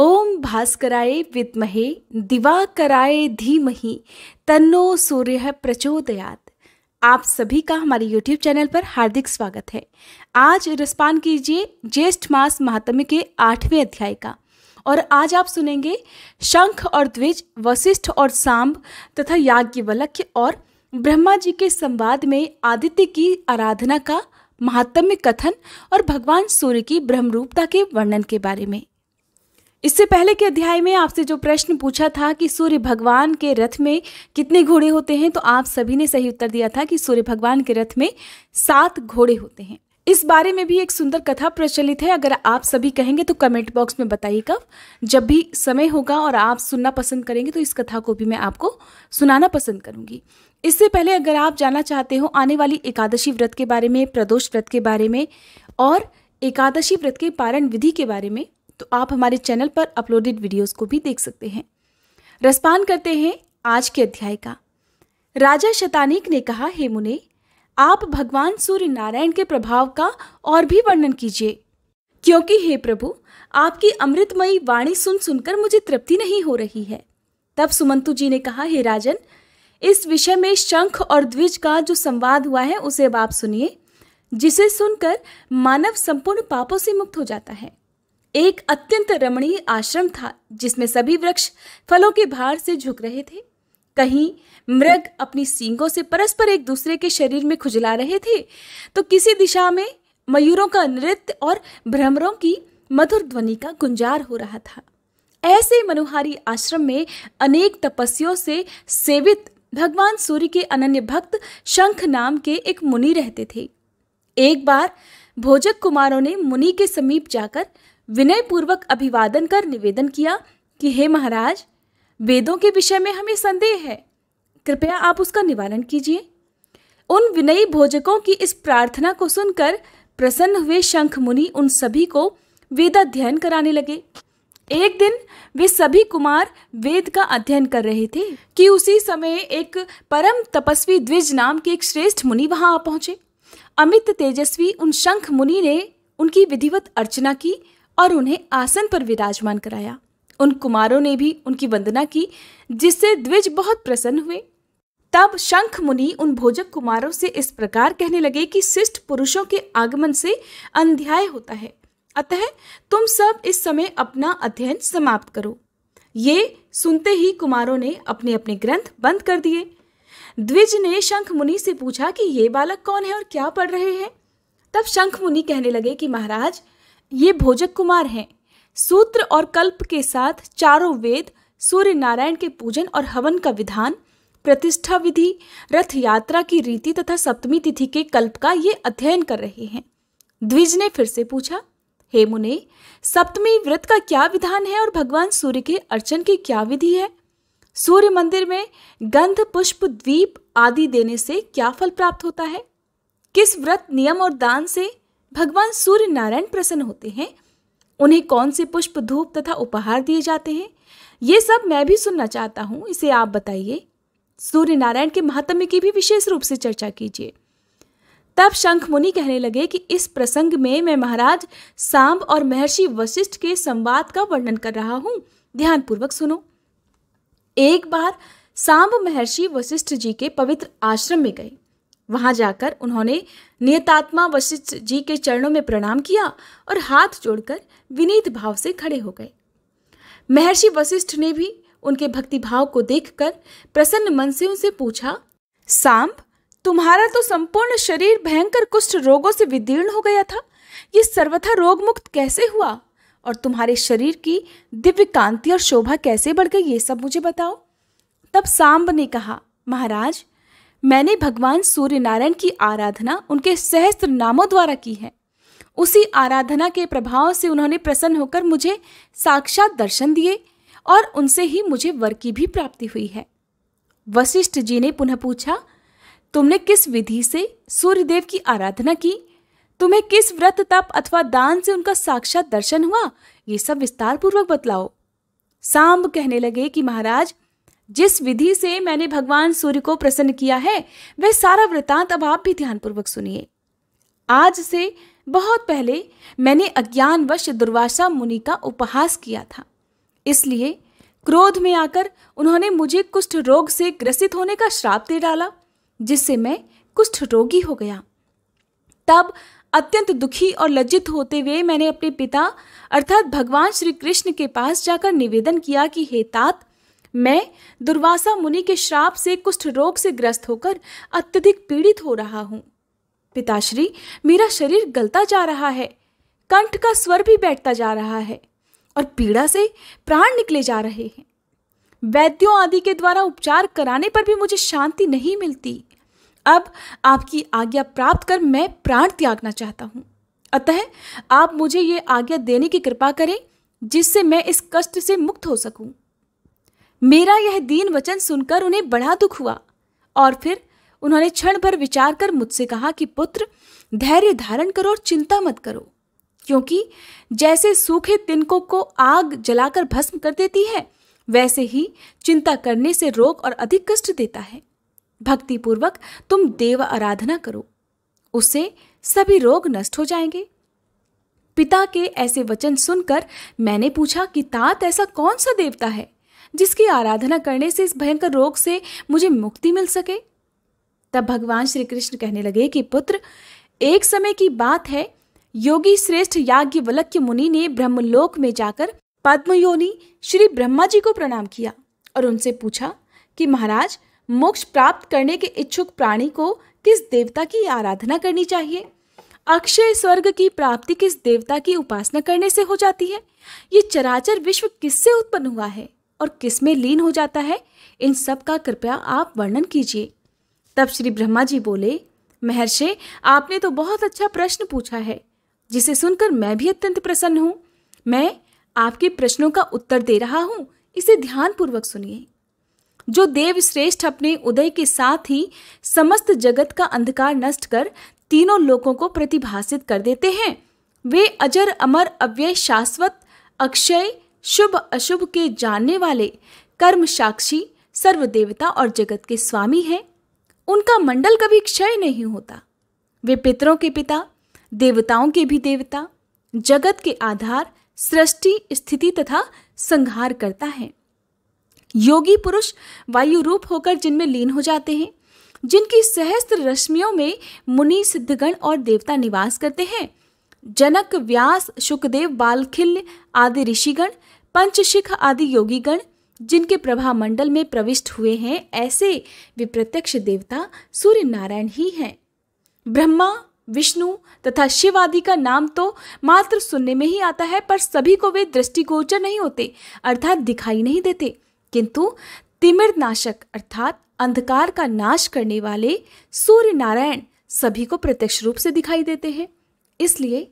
ओम भास्कराय विद्महे दिवाकराय धीमहि तन्नो सूर्य प्रचोदयात आप सभी का हमारे YouTube चैनल पर हार्दिक स्वागत है आज रसपान कीजिए ज्येष्ठ मास महात्म्य के आठवें अध्याय का और आज आप सुनेंगे शंख और द्विज वशिष्ठ और सांब तथा वलक्य और ब्रह्मा जी के संवाद में आदित्य की आराधना का महात्म्य कथन और भगवान सूर्य की ब्रह्मरूपता के वर्णन के बारे में इससे पहले के अध्याय में आपसे जो प्रश्न पूछा था कि सूर्य भगवान के रथ में कितने घोड़े होते हैं तो आप सभी ने सही उत्तर दिया था कि सूर्य भगवान के रथ में सात घोड़े होते हैं इस बारे में भी एक सुंदर कथा प्रचलित है अगर आप सभी कहेंगे तो कमेंट बॉक्स में बताइएगा जब भी समय होगा और आप सुनना पसंद करेंगे तो इस कथा को भी मैं आपको सुनाना पसंद करूंगी इससे पहले अगर आप जानना चाहते हो आने वाली एकादशी व्रत के बारे में प्रदोष व्रत के बारे में और एकादशी व्रत के पारण विधि के बारे में तो आप हमारे चैनल पर अपलोडेड वीडियोस को भी देख सकते हैं रसपान करते हैं आज के अध्याय का राजा शतानिक ने कहा हे मुने आप भगवान सूर्य नारायण के प्रभाव का और भी वर्णन कीजिए क्योंकि हे प्रभु आपकी अमृतमयी वाणी सुन सुनकर मुझे तृप्ति नहीं हो रही है तब सुमंतु जी ने कहा हे राजन इस विषय में शंख और द्विज का जो संवाद हुआ है उसे अब आप सुनिए जिसे सुनकर मानव संपूर्ण पापों से मुक्त हो जाता है एक अत्यंत रमणीय आश्रम था जिसमें सभी वृक्ष फलों के भार से झुक रहे थे कहीं मृग अपनी सींगों से परस्पर एक दूसरे के शरीर में खुजला रहे थे तो किसी दिशा में मयूरों का नृत्य और भ्रमरों की मधुर ध्वनि का गुंजार हो रहा था ऐसे मनोहारी आश्रम में अनेक तपस्वियों से सेवित भगवान सूर्य के अनन्य भक्त शंख नाम के एक मुनि रहते थे एक बार भोजक कुमारों ने मुनि के समीप जाकर विनयपूर्वक अभिवादन कर निवेदन किया कि हे महाराज वेदों के विषय में हमें संदेह है कृपया आप उसका निवारण कीजिए उन विनयी भोजकों की इस प्रार्थना को सुनकर प्रसन्न हुए शंख मुनि उन सभी को वेदाध्ययन कराने लगे एक दिन वे सभी कुमार वेद का अध्ययन कर रहे थे कि उसी समय एक परम तपस्वी द्विज नाम के एक श्रेष्ठ मुनि वहां आ पहुंचे अमित तेजस्वी उन शंख मुनि ने उनकी विधिवत अर्चना की और उन्हें आसन पर विराजमान कराया उन कुमारों ने भी उनकी वंदना की जिससे द्विज बहुत प्रसन्न हुए तब शंख मुनि उन भोजक कुमारों से इस प्रकार कहने लगे कि शिष्ट पुरुषों के आगमन से अध्याय होता है अतः तुम सब इस समय अपना अध्ययन समाप्त करो ये सुनते ही कुमारों ने अपने अपने ग्रंथ बंद कर दिए द्विज ने शंख मुनि से पूछा कि ये बालक कौन है और क्या पढ़ रहे हैं तब शंख मुनि कहने लगे कि महाराज ये भोजक कुमार हैं सूत्र और कल्प के साथ चारों वेद सूर्य नारायण के पूजन और हवन का विधान प्रतिष्ठा विधि रथ यात्रा की रीति तथा सप्तमी तिथि के कल्प का ये अध्ययन कर रहे हैं द्विज ने फिर से पूछा हे मुने सप्तमी व्रत का क्या विधान है और भगवान सूर्य के अर्चन की क्या विधि है सूर्य मंदिर में गंध पुष्प द्वीप आदि देने से क्या फल प्राप्त होता है किस व्रत नियम और दान से भगवान सूर्य नारायण प्रसन्न होते हैं उन्हें कौन से पुष्प धूप तथा उपहार दिए जाते हैं ये सब मैं भी सुनना चाहता हूँ इसे आप बताइए सूर्य नारायण के महात्म्य की भी विशेष रूप से चर्चा कीजिए तब शंख मुनि कहने लगे कि इस प्रसंग में मैं महाराज सांब और महर्षि वशिष्ठ के संवाद का वर्णन कर रहा हूँ ध्यानपूर्वक सुनो एक बार सांब महर्षि वशिष्ठ जी के पवित्र आश्रम में गए वहाँ जाकर उन्होंने नियतात्मा वशिष्ठ जी के चरणों में प्रणाम किया और हाथ जोड़कर विनीत भाव से खड़े हो गए महर्षि वशिष्ठ ने भी उनके भक्तिभाव को देखकर प्रसन्न मन से उनसे पूछा सांप तुम्हारा तो संपूर्ण शरीर भयंकर कुष्ठ रोगों से विदीर्ण हो गया था ये सर्वथा रोग मुक्त कैसे हुआ और तुम्हारे शरीर की दिव्य कांति और शोभा कैसे बढ़ गई ये सब मुझे बताओ तब सांब ने कहा महाराज मैंने भगवान सूर्य नारायण की आराधना उनके सहस्त्र नामों द्वारा की है उसी आराधना के प्रभाव से उन्होंने प्रसन्न होकर मुझे साक्षात दर्शन दिए और उनसे ही मुझे वर की भी प्राप्ति हुई है वशिष्ठ जी ने पुनः पूछा तुमने किस विधि से सूर्यदेव की आराधना की तुम्हें किस व्रत तप अथवा दान से उनका साक्षात दर्शन हुआ ये सब विस्तार पूर्वक बतलाओ सांब कहने लगे कि महाराज जिस विधि से मैंने भगवान सूर्य को प्रसन्न किया है वह सारा वृतांत अब आप भी ध्यानपूर्वक सुनिए आज से बहुत पहले मैंने अज्ञानवश दुर्वासा मुनि का उपहास किया था इसलिए क्रोध में आकर उन्होंने मुझे कुष्ठ रोग से ग्रसित होने का श्राप दे डाला जिससे मैं कुष्ठ रोगी हो गया तब अत्यंत दुखी और लज्जित होते हुए मैंने अपने पिता अर्थात भगवान श्री कृष्ण के पास जाकर निवेदन किया कि हे तात मैं दुर्वासा मुनि के श्राप से कुष्ठ रोग से ग्रस्त होकर अत्यधिक पीड़ित हो रहा हूँ पिताश्री मेरा शरीर गलता जा रहा है कंठ का स्वर भी बैठता जा रहा है और पीड़ा से प्राण निकले जा रहे हैं वैद्यों आदि के द्वारा उपचार कराने पर भी मुझे शांति नहीं मिलती अब आपकी आज्ञा प्राप्त कर मैं प्राण त्यागना चाहता हूँ अतः आप मुझे ये आज्ञा देने की कृपा करें जिससे मैं इस कष्ट से मुक्त हो सकूं मेरा यह दीन वचन सुनकर उन्हें बड़ा दुख हुआ और फिर उन्होंने क्षण भर विचार कर मुझसे कहा कि पुत्र धैर्य धारण करो और चिंता मत करो क्योंकि जैसे सूखे तिनकों को आग जलाकर भस्म कर देती है वैसे ही चिंता करने से रोग और अधिक कष्ट देता है भक्तिपूर्वक तुम देव आराधना करो उससे सभी रोग नष्ट हो जाएंगे पिता के ऐसे वचन सुनकर मैंने पूछा कि तात ऐसा कौन सा देवता है जिसकी आराधना करने से इस भयंकर रोग से मुझे मुक्ति मिल सके तब भगवान श्री कृष्ण कहने लगे कि पुत्र एक समय की बात है योगी श्रेष्ठ याज्ञ वलक्य मुनि ने ब्रह्मलोक में जाकर पद्मयोनि श्री ब्रह्मा जी को प्रणाम किया और उनसे पूछा कि महाराज मोक्ष प्राप्त करने के इच्छुक प्राणी को किस देवता की आराधना करनी चाहिए अक्षय स्वर्ग की प्राप्ति किस देवता की उपासना करने से हो जाती है ये चराचर विश्व किससे उत्पन्न हुआ है और किस में लीन हो जाता है इन सब का कृपया आप वर्णन कीजिए तब श्री ब्रह्मा जी बोले महर्षि आपने तो बहुत अच्छा प्रश्न पूछा है जिसे सुनकर मैं भी अत्यंत प्रसन्न हूँ मैं आपके प्रश्नों का उत्तर दे रहा हूँ इसे ध्यानपूर्वक सुनिए जो देव श्रेष्ठ अपने उदय के साथ ही समस्त जगत का अंधकार नष्ट कर तीनों लोकों को प्रतिभाषित कर देते हैं वे अजर अमर अव्यय शाश्वत अक्षय शुभ अशुभ के जानने वाले कर्म साक्षी सर्व देवता और जगत के स्वामी हैं उनका मंडल कभी क्षय नहीं होता वे पितरों के पिता देवताओं के भी देवता जगत के आधार सृष्टि स्थिति तथा संहार करता है योगी पुरुष वायु रूप होकर जिनमें लीन हो जाते हैं जिनकी सहस्त्र रश्मियों में मुनि सिद्धगण और देवता निवास करते हैं जनक व्यास सुखदेव बालखिल्य आदि ऋषिगण पंचशिख आदि योगीगण जिनके प्रभा मंडल में प्रविष्ट हुए हैं ऐसे विप्रत्यक्ष देवता सूर्य नारायण ही हैं ब्रह्मा विष्णु तथा शिव आदि का नाम तो मात्र सुनने में ही आता है पर सभी को वे दृष्टिगोचर नहीं होते अर्थात दिखाई नहीं देते किंतु तिमिर नाशक अर्थात अंधकार का नाश करने वाले सूर्य नारायण सभी को प्रत्यक्ष रूप से दिखाई देते हैं इसलिए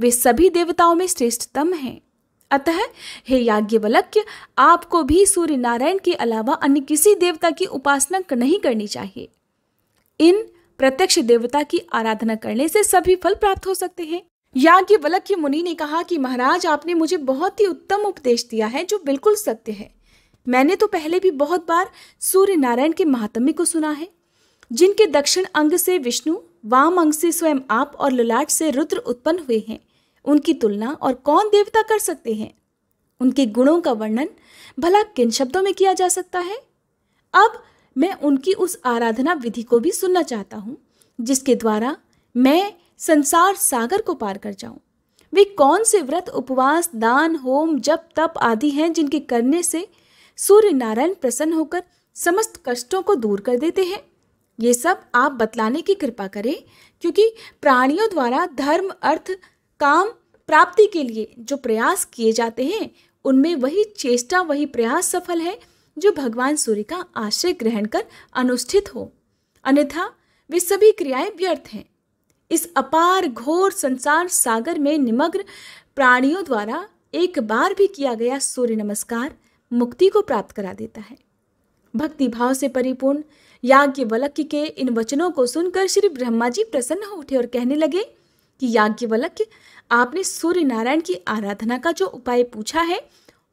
वे सभी देवताओं में श्रेष्ठतम हैं अतः हे वलक्य आपको भी सूर्य नारायण के अलावा अन्य किसी देवता की उपासना नहीं करनी चाहिए इन प्रत्यक्ष देवता की आराधना करने से सभी फल प्राप्त हो सकते हैं वलक्य मुनि ने कहा कि महाराज आपने मुझे बहुत ही उत्तम उपदेश दिया है जो बिल्कुल सत्य है मैंने तो पहले भी बहुत बार सूर्य नारायण के महात्म्य को सुना है जिनके दक्षिण अंग से विष्णु वाम अंग से स्वयं आप और ललाट से रुद्र उत्पन्न हुए हैं उनकी तुलना और कौन देवता कर सकते हैं उनके गुणों का वर्णन भला किन शब्दों में किया जा सकता है अब मैं उनकी उस आराधना विधि को भी सुनना चाहता हूँ जिसके द्वारा मैं संसार सागर को पार कर जाऊं वे कौन से व्रत उपवास दान होम जप तप आदि हैं जिनके करने से सूर्य नारायण प्रसन्न होकर समस्त कष्टों को दूर कर देते हैं ये सब आप बतलाने की कृपा करें क्योंकि प्राणियों द्वारा धर्म अर्थ काम प्राप्ति के लिए जो प्रयास किए जाते हैं उनमें वही चेष्टा वही प्रयास सफल है जो भगवान सूर्य का आश्रय ग्रहण कर अनुष्ठित हो अन्यथा वे सभी क्रियाएं व्यर्थ हैं इस अपार घोर संसार सागर में निमग्न प्राणियों द्वारा एक बार भी किया गया सूर्य नमस्कार मुक्ति को प्राप्त करा देता है भक्ति भाव से परिपूर्ण याज्ञ वलक्य के इन वचनों को सुनकर श्री ब्रह्मा जी प्रसन्न हो उठे और कहने लगे कि याज्ञवल्क आपने सूर्य नारायण की आराधना का जो उपाय पूछा है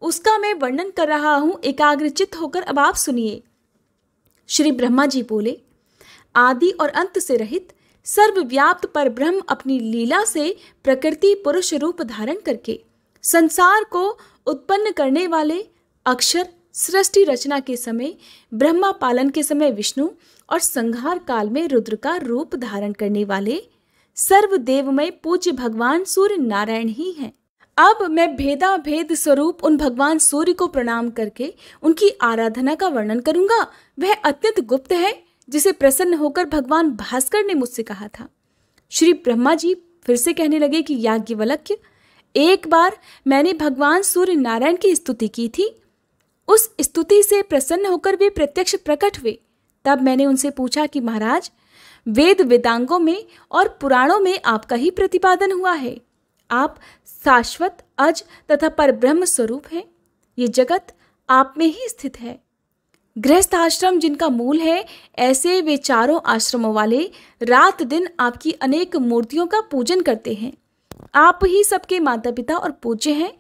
उसका मैं वर्णन कर रहा हूँ एकाग्रचित होकर अब आप सुनिए श्री ब्रह्मा जी बोले आदि और अंत से रहित सर्वव्याप्त पर ब्रह्म अपनी लीला से प्रकृति पुरुष रूप धारण करके संसार को उत्पन्न करने वाले अक्षर सृष्टि रचना के समय ब्रह्मा पालन के समय विष्णु और संहार काल में रुद्र का रूप धारण करने वाले सर्व देवमय पूज्य भगवान सूर्य नारायण ही हैं अब मैं भेदा भेद स्वरूप उन भगवान सूर्य को प्रणाम करके उनकी आराधना का वर्णन करूंगा वह अत्यंत गुप्त है जिसे प्रसन्न होकर भगवान भास्कर ने मुझसे कहा था श्री ब्रह्मा जी फिर से कहने लगे कि वलक्य एक बार मैंने भगवान सूर्य नारायण की स्तुति की थी उस स्तुति से प्रसन्न होकर वे प्रत्यक्ष प्रकट हुए तब मैंने उनसे पूछा कि महाराज वेद वेदांगों में और पुराणों में आपका ही प्रतिपादन हुआ है आप शाश्वत अज तथा परब्रह्म स्वरूप हैं ये जगत आप में ही स्थित है गृहस्थ आश्रम जिनका मूल है ऐसे वे चारों आश्रमों वाले रात दिन आपकी अनेक मूर्तियों का पूजन करते हैं आप ही सबके माता पिता और पूज्य हैं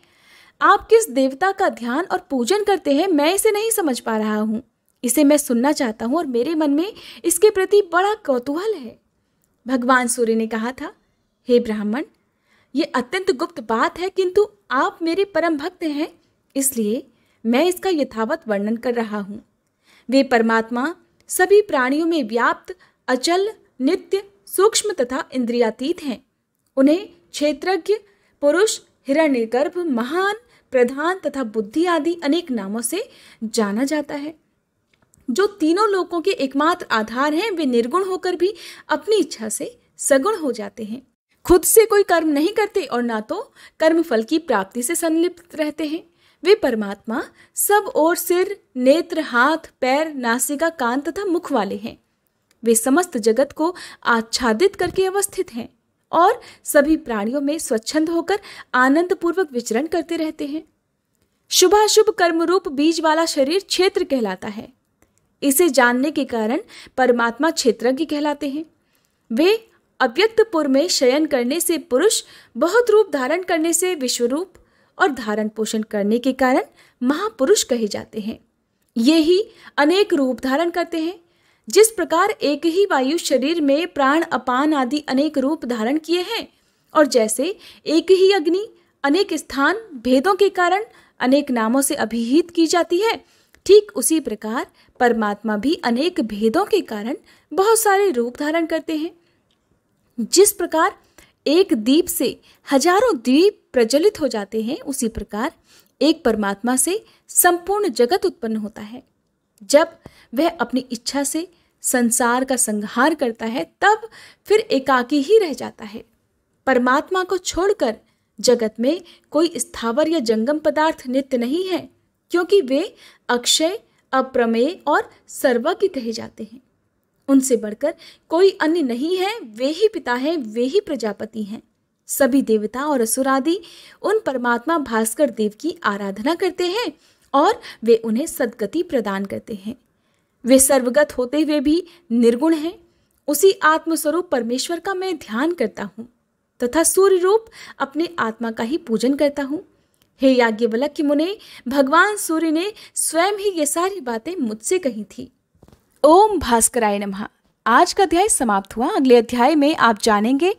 आप किस देवता का ध्यान और पूजन करते हैं मैं इसे नहीं समझ पा रहा हूँ इसे मैं सुनना चाहता हूँ और मेरे मन में इसके प्रति बड़ा कौतूहल है भगवान सूर्य ने कहा था हे ब्राह्मण ये अत्यंत गुप्त बात है किंतु आप मेरे परम भक्त हैं इसलिए मैं इसका यथावत वर्णन कर रहा हूँ वे परमात्मा सभी प्राणियों में व्याप्त अचल नित्य सूक्ष्म तथा इंद्रियातीत हैं उन्हें क्षेत्रज्ञ पुरुष हिरण्यगर्भ महान प्रधान तथा बुद्धि आदि अनेक नामों से जाना जाता है जो तीनों लोगों के एकमात्र आधार हैं वे निर्गुण होकर भी अपनी इच्छा से सगुण हो जाते हैं खुद से कोई कर्म नहीं करते और ना तो कर्म फल की प्राप्ति से संलिप्त रहते हैं वे परमात्मा सब और सिर नेत्र हाथ पैर नासिका कान तथा मुख वाले हैं वे समस्त जगत को आच्छादित करके अवस्थित हैं और सभी प्राणियों में स्वच्छंद होकर आनंद पूर्वक विचरण करते रहते हैं शुभाशुभ कर्मरूप बीज वाला शरीर क्षेत्र कहलाता है इसे जानने के कारण परमात्मा क्षेत्रज्ञ कहलाते हैं वे अव्यक्तपुर में शयन करने से पुरुष बहुत रूप धारण करने से विश्वरूप और धारण पोषण करने के कारण महापुरुष कहे जाते हैं ये ही अनेक रूप धारण करते हैं जिस प्रकार एक ही वायु शरीर में प्राण अपान आदि अनेक रूप धारण किए हैं और जैसे एक ही अग्नि अनेक स्थान भेदों के कारण अनेक नामों से अभिहित की जाती है ठीक उसी प्रकार परमात्मा भी अनेक भेदों के कारण बहुत सारे रूप धारण करते हैं जिस प्रकार एक दीप से हजारों द्वीप प्रज्वलित हो जाते हैं उसी प्रकार एक परमात्मा से संपूर्ण जगत उत्पन्न होता है जब वह अपनी इच्छा से संसार का संहार करता है तब फिर एकाकी ही रह जाता है परमात्मा को छोड़कर जगत में कोई स्थावर या जंगम पदार्थ नित्य नहीं है क्योंकि वे अक्षय अप्रमेय और सर्वज्ञ कहे जाते हैं उनसे बढ़कर कोई अन्य नहीं है वे ही पिता हैं वे ही प्रजापति हैं सभी देवता और असुरादि उन परमात्मा भास्कर देव की आराधना करते हैं और वे उन्हें सदगति प्रदान करते हैं वे सर्वगत होते हुए भी निर्गुण हैं उसी आत्मस्वरूप परमेश्वर का मैं ध्यान करता हूँ तथा सूर्य रूप अपने आत्मा का ही पूजन करता हूँ हे याज्ञवल्क की मुने भगवान सूर्य ने स्वयं ही ये सारी बातें मुझसे कही थी ओम भास्कराय नमः आज का अध्याय समाप्त हुआ अगले अध्याय में आप जानेंगे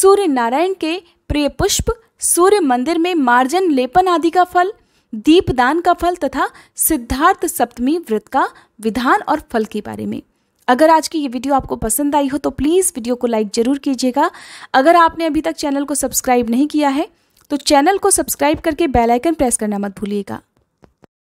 सूर्य नारायण के प्रिय पुष्प सूर्य मंदिर में मार्जन लेपन आदि का फल दीपदान का फल तथा सिद्धार्थ सप्तमी व्रत का विधान और फल के बारे में अगर आज की ये वीडियो आपको पसंद आई हो तो प्लीज़ वीडियो को लाइक ज़रूर कीजिएगा अगर आपने अभी तक चैनल को सब्सक्राइब नहीं किया है तो चैनल को सब्सक्राइब करके बेल आइकन प्रेस करना मत भूलिएगा